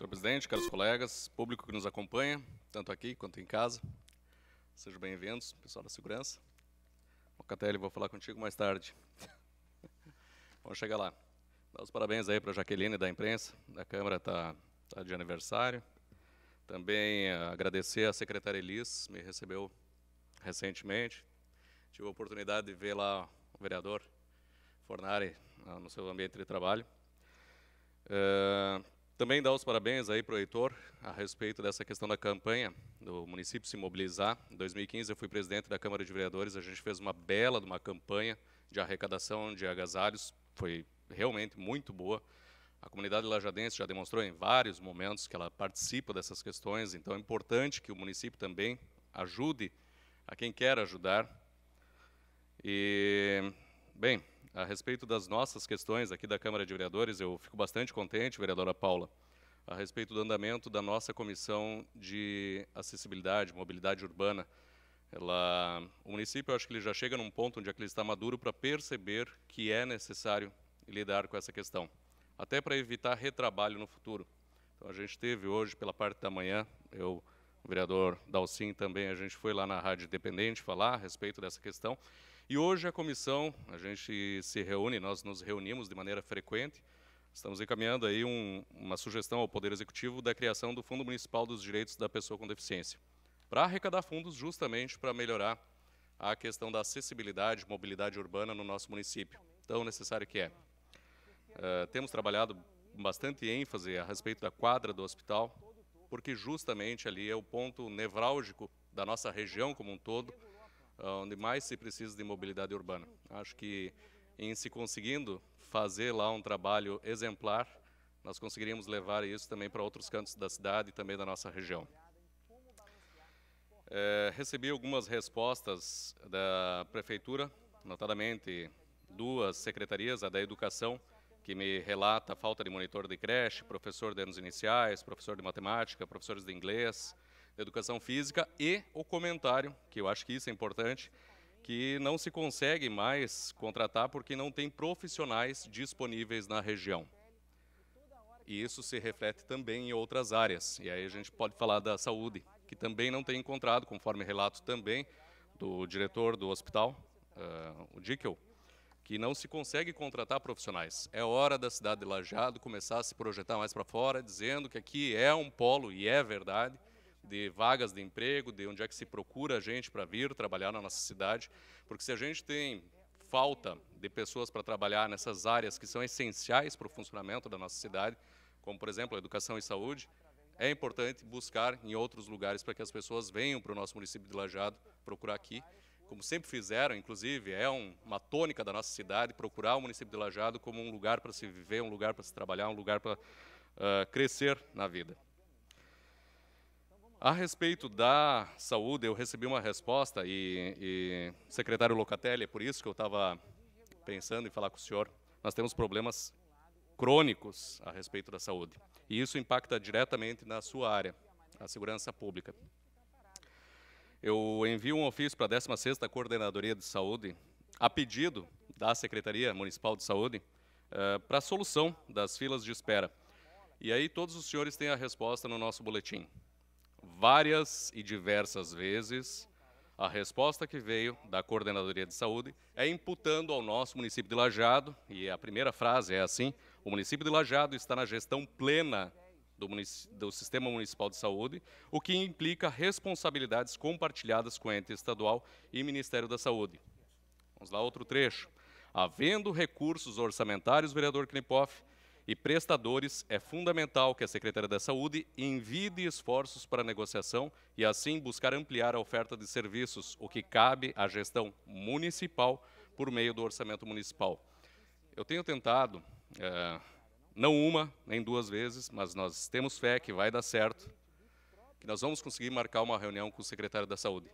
Senhor presidente, caros colegas, público que nos acompanha, tanto aqui quanto em casa, sejam bem-vindos, pessoal da segurança. Catelli, vou falar contigo mais tarde. Vamos chegar lá. Dá os parabéns aí para a Jaqueline da imprensa, da Câmara está tá de aniversário. Também eh, agradecer à secretária Elis, me recebeu recentemente. Tive a oportunidade de ver lá o vereador Fornari ah, no seu ambiente de trabalho. Uh, também dar os parabéns aí para o Heitor a respeito dessa questão da campanha do município se mobilizar. Em 2015 eu fui presidente da Câmara de Vereadores, a gente fez uma bela de uma campanha de arrecadação de agasalhos, foi realmente muito boa. A comunidade lajadense já demonstrou em vários momentos que ela participa dessas questões, então é importante que o município também ajude a quem quer ajudar. E, bem, a respeito das nossas questões aqui da Câmara de Vereadores, eu fico bastante contente, vereadora Paula, a respeito do andamento da nossa comissão de acessibilidade, mobilidade urbana. Ela, o município, eu acho que ele já chega num ponto onde é ele está maduro para perceber que é necessário lidar com essa questão, até para evitar retrabalho no futuro. Então, a gente teve hoje, pela parte da manhã, eu o vereador Dalcin também, a gente foi lá na Rádio Independente falar a respeito dessa questão. E hoje a comissão, a gente se reúne, nós nos reunimos de maneira frequente, estamos encaminhando aí um, uma sugestão ao Poder Executivo da criação do Fundo Municipal dos Direitos da Pessoa com Deficiência, para arrecadar fundos justamente para melhorar a questão da acessibilidade, mobilidade urbana no nosso município, tão necessário que é. Uh, temos trabalhado bastante ênfase a respeito da quadra do hospital, porque justamente ali é o ponto nevrálgico da nossa região como um todo, ah, onde mais se precisa de mobilidade urbana. Acho que em se conseguindo fazer lá um trabalho exemplar, nós conseguiríamos levar isso também para outros cantos da cidade e também da nossa região. É, recebi algumas respostas da prefeitura, notadamente duas secretarias, a da educação que me relata a falta de monitor de creche, professor de anos iniciais, professor de matemática, professores de inglês, de educação física e o comentário, que eu acho que isso é importante, que não se consegue mais contratar porque não tem profissionais disponíveis na região. E isso se reflete também em outras áreas. E aí a gente pode falar da saúde, que também não tem encontrado, conforme relato também do diretor do hospital, uh, o Dickel, que não se consegue contratar profissionais. É hora da cidade de Lajeado começar a se projetar mais para fora, dizendo que aqui é um polo, e é verdade, de vagas de emprego, de onde é que se procura a gente para vir trabalhar na nossa cidade, porque se a gente tem falta de pessoas para trabalhar nessas áreas que são essenciais para o funcionamento da nossa cidade, como por exemplo a educação e saúde, é importante buscar em outros lugares para que as pessoas venham para o nosso município de Lajeado procurar aqui como sempre fizeram, inclusive, é um, uma tônica da nossa cidade, procurar o município de Lajado como um lugar para se viver, um lugar para se trabalhar, um lugar para uh, crescer na vida. A respeito da saúde, eu recebi uma resposta, e, e secretário Locatelli, é por isso que eu estava pensando em falar com o senhor. Nós temos problemas crônicos a respeito da saúde, e isso impacta diretamente na sua área, a segurança pública eu envio um ofício para a 16ª Coordenadoria de Saúde, a pedido da Secretaria Municipal de Saúde, uh, para a solução das filas de espera. E aí todos os senhores têm a resposta no nosso boletim. Várias e diversas vezes, a resposta que veio da Coordenadoria de Saúde é imputando ao nosso município de Lajado, e a primeira frase é assim, o município de Lajado está na gestão plena do, do, Sistema Municipal de Saúde, o que implica responsabilidades compartilhadas com a ente estadual e Ministério da Saúde. Vamos lá, outro trecho. Havendo recursos orçamentários, vereador Knipoff, e prestadores, é fundamental que a Secretaria da Saúde envide esforços para a negociação e, assim, buscar ampliar a oferta de serviços, o que cabe à gestão municipal por meio do orçamento municipal. Eu tenho tentado, eh, não uma nem duas vezes, mas nós temos fé que vai dar certo, que nós vamos conseguir marcar uma reunião com o secretário da Saúde.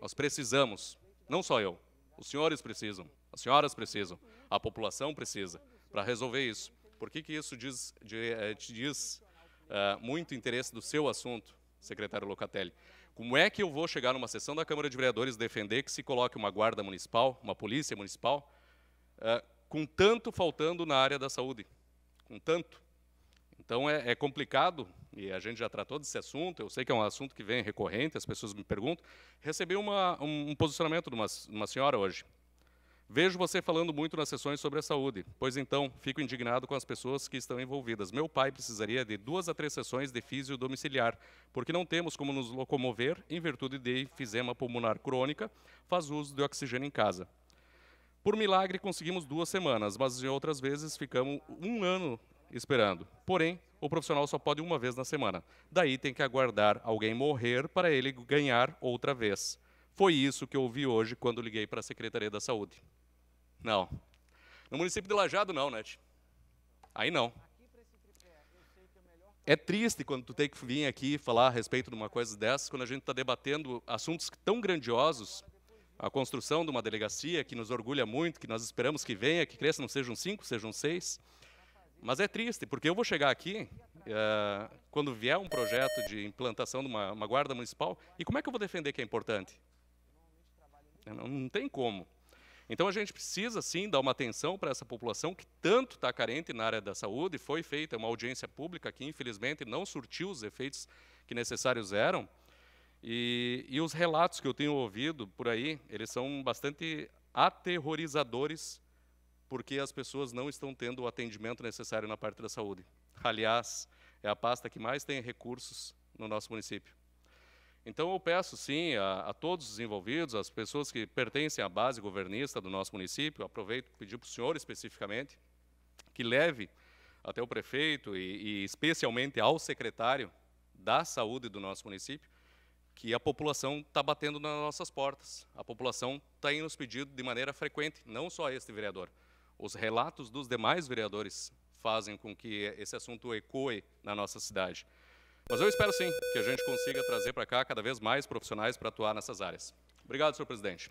Nós precisamos, não só eu, os senhores precisam, as senhoras precisam, a população precisa, para resolver isso. Por que, que isso diz, eh, te diz uh, muito interesse do seu assunto, secretário Locatelli? Como é que eu vou chegar numa sessão da Câmara de Vereadores defender que se coloque uma guarda municipal, uma polícia municipal, uh, com tanto faltando na área da saúde? com tanto. Então é, é, complicado, e a gente já tratou desse assunto, eu sei que é um assunto que vem recorrente, as pessoas me perguntam. Recebi uma, um, um, posicionamento de uma, uma senhora hoje. Vejo você falando muito nas sessões sobre a saúde, pois então fico indignado com as pessoas que estão envolvidas. Meu pai precisaria de duas a três sessões de físio domiciliar, porque não temos como nos locomover em virtude de enfisema pulmonar crônica, faz uso de oxigênio em casa. Por milagre, conseguimos duas semanas, mas em outras vezes ficamos um ano esperando. Porém, o profissional só pode uma vez na semana. Daí tem que aguardar alguém morrer para ele ganhar outra vez. Foi isso que eu ouvi hoje quando liguei para a Secretaria da Saúde. Não. No município de Lajado, não, Net. Aí não. É triste quando tu tem que vir aqui falar a respeito de uma coisa dessas, quando a gente está debatendo assuntos tão grandiosos a construção de uma delegacia que nos orgulha muito, que nós esperamos que venha, que cresça, não sejam cinco, sejam seis. Mas é triste, porque eu vou chegar aqui, uh, quando vier um projeto de implantação de uma, uma, guarda municipal, e como é que eu vou defender que é importante? Não, não tem como. Então a gente precisa sim dar uma atenção para essa população que tanto está carente na área da saúde. Foi feita uma audiência pública que infelizmente não surtiu os efeitos que necessários eram, e, e os relatos que eu tenho ouvido por aí, eles são bastante aterrorizadores, porque as pessoas não estão tendo o atendimento necessário na parte da saúde. Aliás, é a pasta que mais tem recursos no nosso município. Então, eu peço, sim, a, a, todos os envolvidos, as pessoas que pertencem à base governista do nosso município, aproveito para pedir para o senhor especificamente, que leve até o prefeito e, e especialmente ao secretário da saúde do nosso município, que a população está batendo nas nossas portas. A população está indo nos pedindo de maneira frequente, não só este vereador. Os relatos dos demais vereadores fazem com que esse assunto ecoe na nossa cidade. Mas eu espero sim que a gente consiga trazer para cá cada vez mais profissionais para atuar nessas áreas. Obrigado, senhor presidente.